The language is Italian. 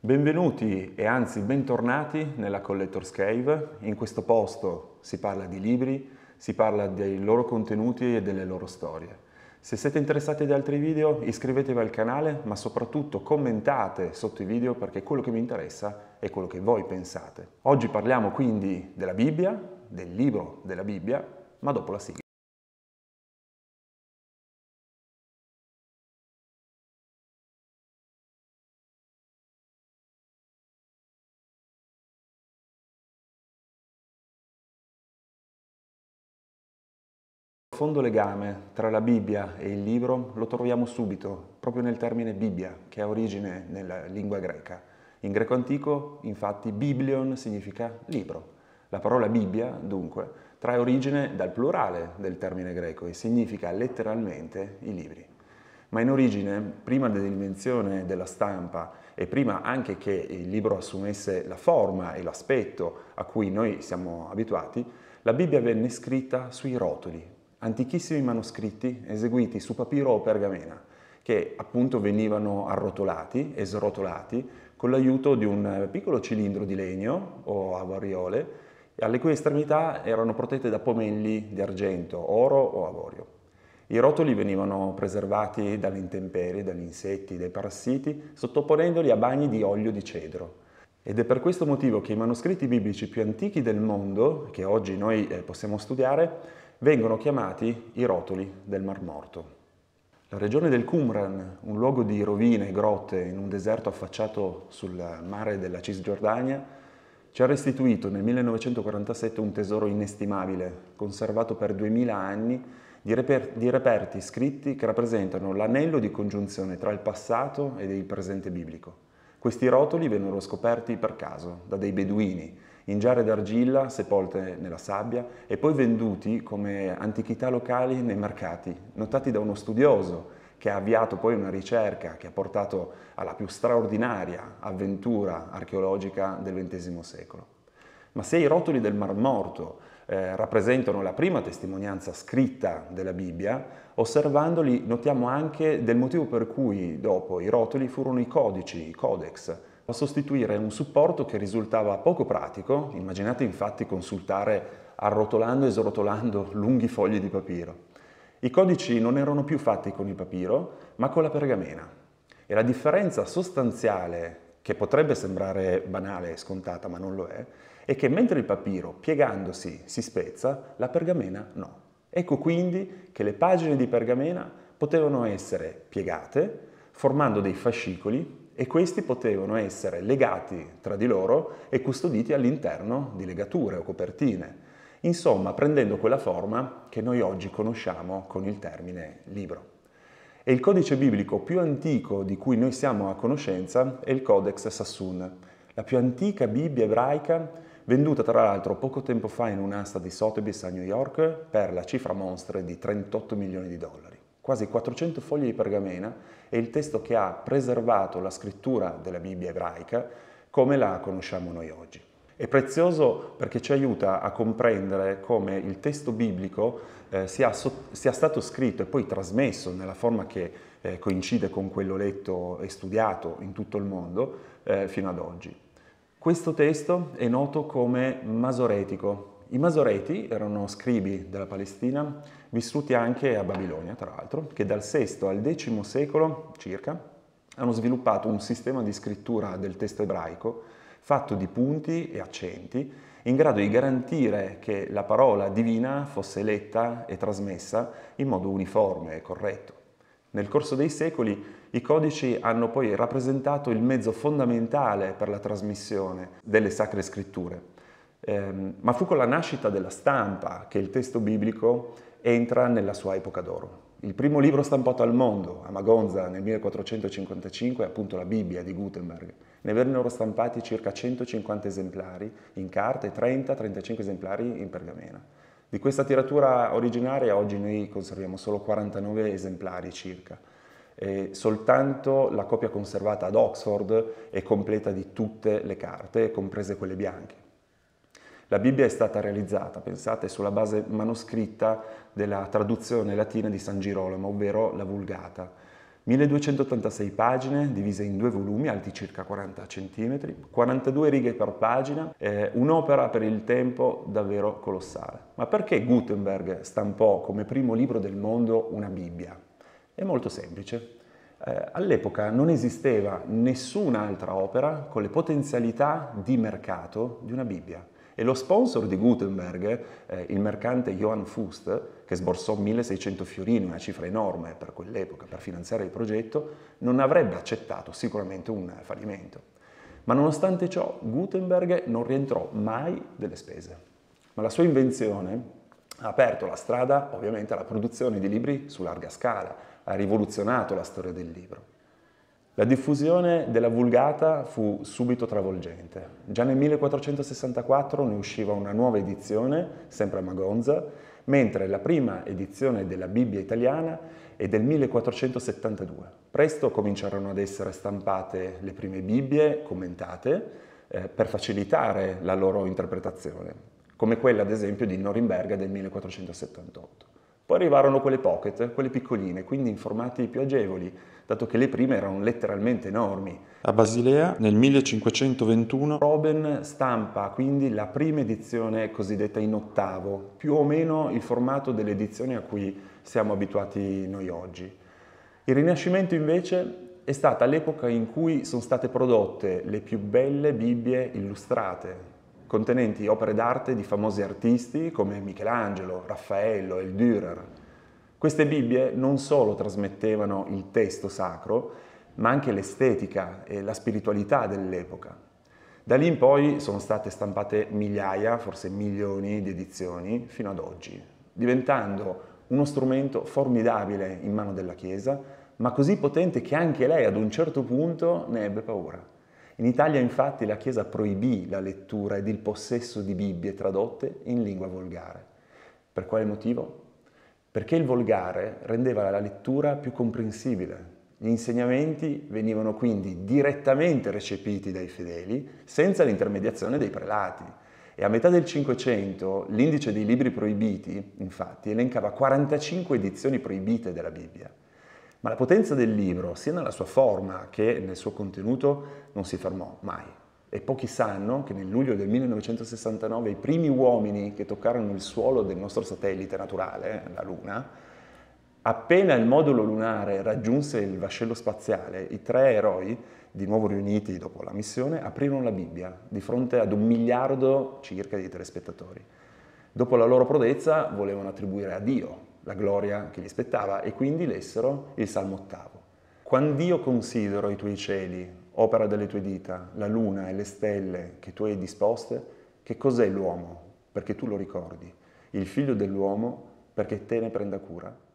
Benvenuti e anzi bentornati nella Collector's Cave. In questo posto si parla di libri, si parla dei loro contenuti e delle loro storie. Se siete interessati ad altri video iscrivetevi al canale ma soprattutto commentate sotto i video perché quello che mi interessa è quello che voi pensate. Oggi parliamo quindi della Bibbia, del libro della Bibbia, ma dopo la sigla. profondo legame tra la Bibbia e il libro lo troviamo subito, proprio nel termine Bibbia, che ha origine nella lingua greca. In greco antico, infatti, biblion significa libro. La parola Bibbia, dunque, trae origine dal plurale del termine greco e significa letteralmente i libri. Ma in origine, prima dell'invenzione della stampa e prima anche che il libro assumesse la forma e l'aspetto a cui noi siamo abituati, la Bibbia venne scritta sui rotoli, antichissimi manoscritti eseguiti su papiro o pergamena, che appunto venivano arrotolati e srotolati con l'aiuto di un eh, piccolo cilindro di legno o avariole alle cui estremità erano protette da pomelli di argento, oro o avorio. I rotoli venivano preservati dalle intemperie, dagli insetti, dai parassiti, sottoponendoli a bagni di olio di cedro. Ed è per questo motivo che i manoscritti biblici più antichi del mondo, che oggi noi eh, possiamo studiare, vengono chiamati i rotoli del Mar Morto. La regione del Qumran, un luogo di rovine e grotte in un deserto affacciato sul mare della Cisgiordania, ci ha restituito nel 1947 un tesoro inestimabile, conservato per 2000 anni, di, reper di reperti scritti che rappresentano l'anello di congiunzione tra il passato e il presente biblico. Questi rotoli vennero scoperti per caso da dei beduini, in giare d'argilla sepolte nella sabbia e poi venduti come antichità locali nei mercati, notati da uno studioso che ha avviato poi una ricerca che ha portato alla più straordinaria avventura archeologica del XX secolo. Ma se i rotoli del Mar Morto eh, rappresentano la prima testimonianza scritta della Bibbia, osservandoli notiamo anche del motivo per cui dopo i rotoli furono i codici, i codex, a sostituire un supporto che risultava poco pratico, immaginate infatti consultare arrotolando e srotolando lunghi fogli di papiro. I codici non erano più fatti con il papiro, ma con la pergamena. E la differenza sostanziale, che potrebbe sembrare banale e scontata, ma non lo è, è che mentre il papiro, piegandosi, si spezza, la pergamena no. Ecco quindi che le pagine di pergamena potevano essere piegate, formando dei fascicoli e questi potevano essere legati tra di loro e custoditi all'interno di legature o copertine, insomma prendendo quella forma che noi oggi conosciamo con il termine libro. E il codice biblico più antico di cui noi siamo a conoscenza è il Codex Sassoon, la più antica Bibbia ebraica venduta tra l'altro poco tempo fa in un'asta di Sotheby's a New York per la cifra monstre di 38 milioni di dollari quasi 400 fogli di pergamena è il testo che ha preservato la scrittura della Bibbia ebraica come la conosciamo noi oggi. È prezioso perché ci aiuta a comprendere come il testo biblico eh, sia, so, sia, stato scritto e poi trasmesso nella forma che eh, coincide con quello letto e studiato in tutto il mondo eh, fino ad oggi. Questo testo è noto come masoretico, i Masoreti erano scribi della Palestina, vissuti anche a Babilonia, tra l'altro, che dal VI al X secolo circa hanno sviluppato un sistema di scrittura del testo ebraico fatto di punti e accenti, in grado di garantire che la parola divina fosse letta e trasmessa in modo uniforme e corretto. Nel corso dei secoli i codici hanno poi rappresentato il mezzo fondamentale per la trasmissione delle sacre scritture eh, ma fu con la nascita della stampa che il testo biblico entra nella sua epoca d'oro. Il primo libro stampato al mondo, a Magonza nel 1455, è appunto la Bibbia di Gutenberg. Ne vennero stampati circa 150 esemplari in carta e 30-35 esemplari in pergamena. Di questa tiratura originaria oggi noi conserviamo solo 49 esemplari circa. E soltanto la copia conservata ad Oxford è completa di tutte le carte, comprese quelle bianche. La Bibbia è stata realizzata, pensate, sulla base manoscritta della traduzione latina di San Girolamo, ovvero la Vulgata. 1286 pagine divise in due volumi alti circa 40 cm, 42 righe per pagina, eh, un'opera per il tempo davvero colossale. Ma perché Gutenberg stampò come primo libro del mondo una Bibbia? È molto semplice. Eh, all'epoca non esisteva nessun'altra opera con le potenzialità di mercato di una Bibbia. E lo sponsor di Gutenberg, eh, il mercante Johann Fust, che sborsò 1600 fiorini, una cifra enorme per quell'epoca, per finanziare il progetto, non avrebbe accettato sicuramente un fallimento. Ma nonostante ciò, Gutenberg non rientrò mai delle spese. Ma la sua invenzione ha aperto la strada ovviamente alla produzione di libri su larga scala, ha rivoluzionato la storia del libro. La diffusione della Vulgata fu subito travolgente. Già nel 1464 ne usciva una nuova edizione, sempre a Magonza, mentre la prima edizione della Bibbia italiana è del 1472. Presto cominciarono ad essere stampate le prime Bibbie commentate eh, per facilitare la loro interpretazione, come quella ad esempio di Norimberga del 1478. Poi arrivarono quelle pocket, quelle piccoline, quindi in formati più agevoli, dato che le prime erano letteralmente enormi. A Basilea nel 1521 Robin stampa quindi la prima edizione cosiddetta in ottavo, più o meno il formato delle edizioni a cui siamo abituati noi oggi. Il Rinascimento invece è stata l'epoca in cui sono state prodotte le più belle Bibbie illustrate, contenenti opere d'arte di famosi artisti come Michelangelo, Raffaello e il Dürer. Queste Bibbie non solo trasmettevano il testo sacro, ma anche l'estetica e la spiritualità dell'epoca. Da lì in poi sono state stampate migliaia, forse milioni di edizioni fino ad oggi, diventando uno strumento formidabile in mano della Chiesa, ma così potente che anche lei ad un certo punto ne ebbe paura. In Italia infatti la Chiesa proibì la lettura ed il possesso di Bibbie tradotte in lingua volgare. Per quale motivo? Perché il volgare rendeva la lettura più comprensibile. Gli insegnamenti venivano quindi direttamente recepiti dai fedeli senza l'intermediazione dei prelati. E a metà del Cinquecento l'indice dei libri proibiti, infatti, elencava 45 edizioni proibite della Bibbia. Ma la potenza del libro, sia nella sua forma che nel suo contenuto, non si fermò mai. E pochi sanno che nel luglio del 1969 i primi uomini che toccarono il suolo del nostro satellite naturale, la Luna, appena il modulo lunare raggiunse il vascello spaziale, i tre eroi, di nuovo riuniti dopo la missione, aprirono la Bibbia di fronte ad un miliardo circa di telespettatori. Dopo la loro prodezza volevano attribuire a Dio la gloria che gli spettava e quindi lessero il Salmo ottavo. Quando io considero i tuoi cieli, opera delle tue dita, la luna e le stelle che tu hai disposte, che cos'è l'uomo? Perché tu lo ricordi, il figlio dell'uomo perché te ne prenda cura.